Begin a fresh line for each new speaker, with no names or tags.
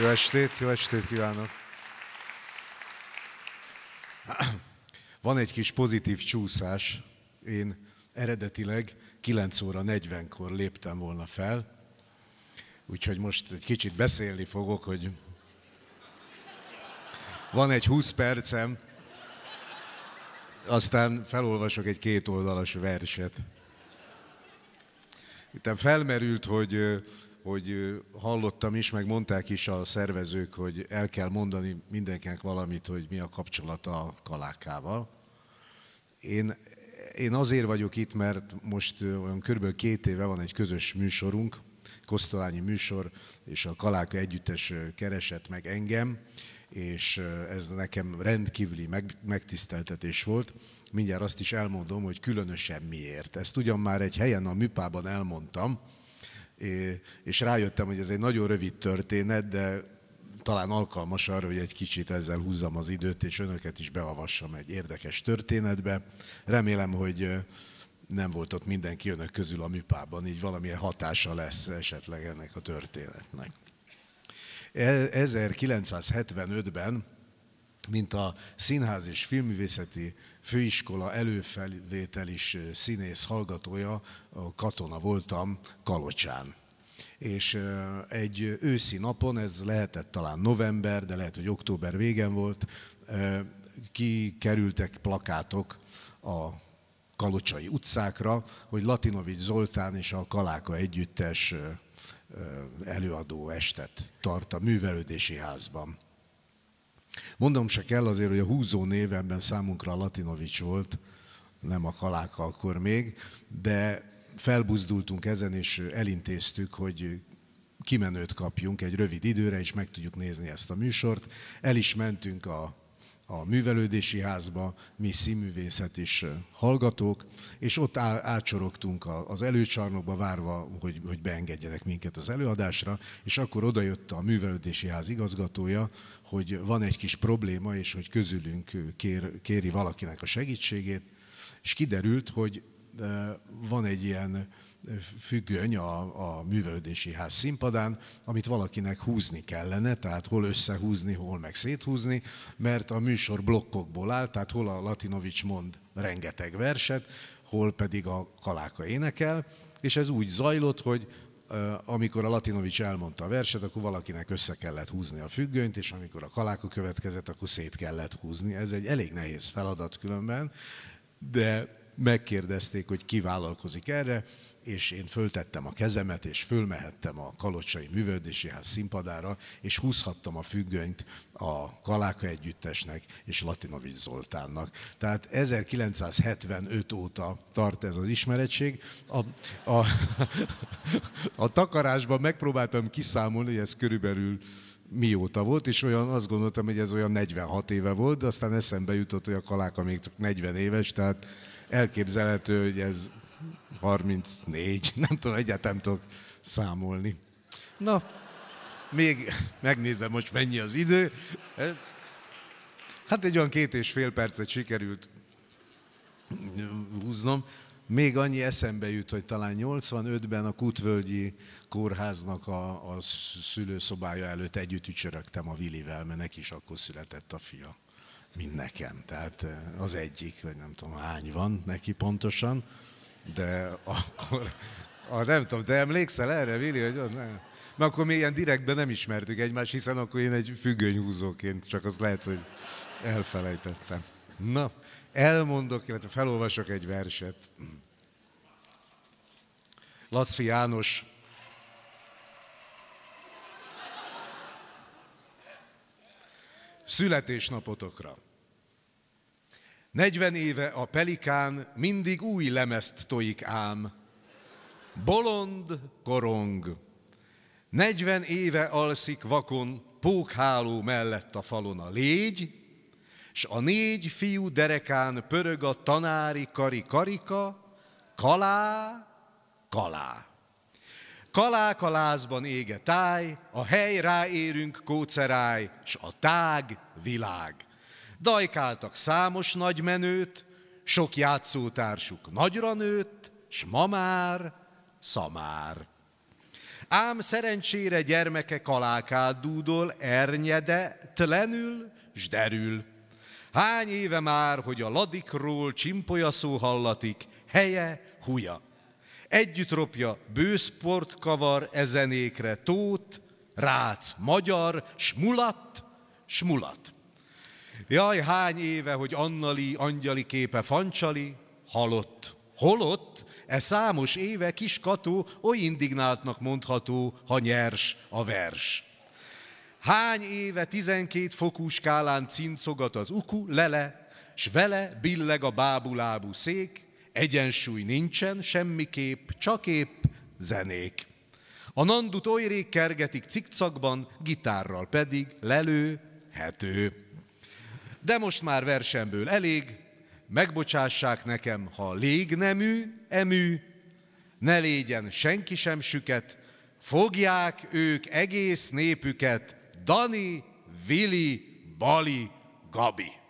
Jó estét, jó estét kívánok! Van egy kis pozitív csúszás. Én eredetileg 9 óra 40-kor léptem volna fel, úgyhogy most egy kicsit beszélni fogok, hogy van egy 20 percem, aztán felolvasok egy kétoldalas verset. Itt felmerült, hogy hogy hallottam is, meg mondták is a szervezők, hogy el kell mondani mindenkinek valamit, hogy mi a kapcsolata a kalákával. Én, én azért vagyok itt, mert most olyan körülbelül két éve van egy közös műsorunk, Kosztolányi műsor, és a Kaláka Együttes keresett meg engem, és ez nekem rendkívüli meg, megtiszteltetés volt. Mindjárt azt is elmondom, hogy különösen miért. Ezt ugyan már egy helyen a műpában elmondtam, és rájöttem, hogy ez egy nagyon rövid történet, de talán alkalmas arra, hogy egy kicsit ezzel húzzam az időt, és önöket is beavassam egy érdekes történetbe. Remélem, hogy nem volt ott mindenki önök közül a műpában, így valamilyen hatása lesz esetleg ennek a történetnek. 1975-ben e, mint a Színház és Filmművészeti Főiskola előfelvételis színész hallgatója, a katona voltam Kalocsán és egy őszi napon, ez lehetett talán november, de lehet, hogy október végen volt, kikerültek plakátok a kalocsai utcákra, hogy Latinovics Zoltán és a Kaláka Együttes előadó estet tart a művelődési házban. Mondom se kell azért, hogy a húzó név ebben számunkra a Latinovics volt, nem a kaláka akkor még, de felbuzdultunk ezen, és elintéztük, hogy kimenőt kapjunk egy rövid időre, és meg tudjuk nézni ezt a műsort. El is mentünk a a művelődési házba, mi színművészet is hallgatók, és ott á, átsorogtunk az előcsarnokba várva, hogy, hogy beengedjenek minket az előadásra, és akkor odajött a művelődési ház igazgatója, hogy van egy kis probléma, és hogy közülünk kér, kéri valakinek a segítségét, és kiderült, hogy van egy ilyen függöny a, a művelődési ház színpadán, amit valakinek húzni kellene, tehát hol összehúzni, hol meg széthúzni, mert a műsor blokkokból áll, tehát hol a Latinovics mond rengeteg verset, hol pedig a kaláka énekel, és ez úgy zajlott, hogy amikor a Latinovics elmondta a verset, akkor valakinek össze kellett húzni a függönyt, és amikor a kaláka következett, akkor szét kellett húzni. Ez egy elég nehéz feladat különben, de megkérdezték, hogy ki vállalkozik erre, és én föltettem a kezemet, és fölmehettem a Kalocsai Művődési Ház színpadára, és húzhattam a függönyt a Kaláka Együttesnek és Latinovics Zoltánnak. Tehát 1975 óta tart ez az ismeretség. A, a, a takarásban megpróbáltam kiszámolni, hogy ez körülbelül mióta volt, és olyan, azt gondoltam, hogy ez olyan 46 éve volt, de aztán eszembe jutott, hogy a Kaláka még csak 40 éves, tehát elképzelhető, hogy ez 34, nem tudom, egyáltalán tudok számolni. Na, még megnézem most mennyi az idő. Hát egy olyan két és fél percet sikerült húznom. Még annyi eszembe jut, hogy talán 85-ben a Kutvölgyi Kórháznak a, a szülőszobája előtt együtt ücsörögtem a Vilivel, mert neki is akkor született a fia mint nekem. Tehát az egyik, vagy nem tudom hány van neki pontosan, de akkor, a, nem tudom, te emlékszel erre, Vili, hogy ott nem? Mert akkor mi ilyen direktben nem ismertük egymást, hiszen akkor én egy függönyhúzóként, csak az lehet, hogy elfelejtettem. Na, elmondok, illetve felolvasok egy verset. Hm. Lacfi János születésnapotokra. 40 éve a pelikán mindig új lemezt tojik ám. Bolond korong. 40 éve alszik vakon, pókháló mellett a falon a légy, s a négy fiú derekán pörög a tanári kari karika, kalá, kalá. Kalák a lázban ége táj, a hely ráérünk kóceráj, s a tág világ. Dajkáltak számos nagy menőt, sok játszótársuk nagyra nőtt, s ma már szamár. Ám szerencsére gyermeke kalákát dúdol, ernyede, tlenül, s derül. Hány éve már, hogy a ladikról csimpolyaszó hallatik, helye huja. Együtt ropja bőszport kavar ezenékre tót, rác magyar, smulat, smulat. Jaj, hány éve, hogy Annali angyali képe fancsali, halott. Holott, e számos éve kis kató oly indignáltnak mondható, ha nyers a vers. Hány éve tizenkét fokú skálán cincogat az uku lele, s vele billeg a bábulábú szék, egyensúly nincsen, kép, csak épp zenék. A nandut oly rég kergetik cikcakban, gitárral pedig lelő, hető. De most már versemből elég, megbocsássák nekem, ha légnemű, emű, ne légyen senki sem süket, fogják ők egész népüket, Dani, Vili, Bali, Gabi.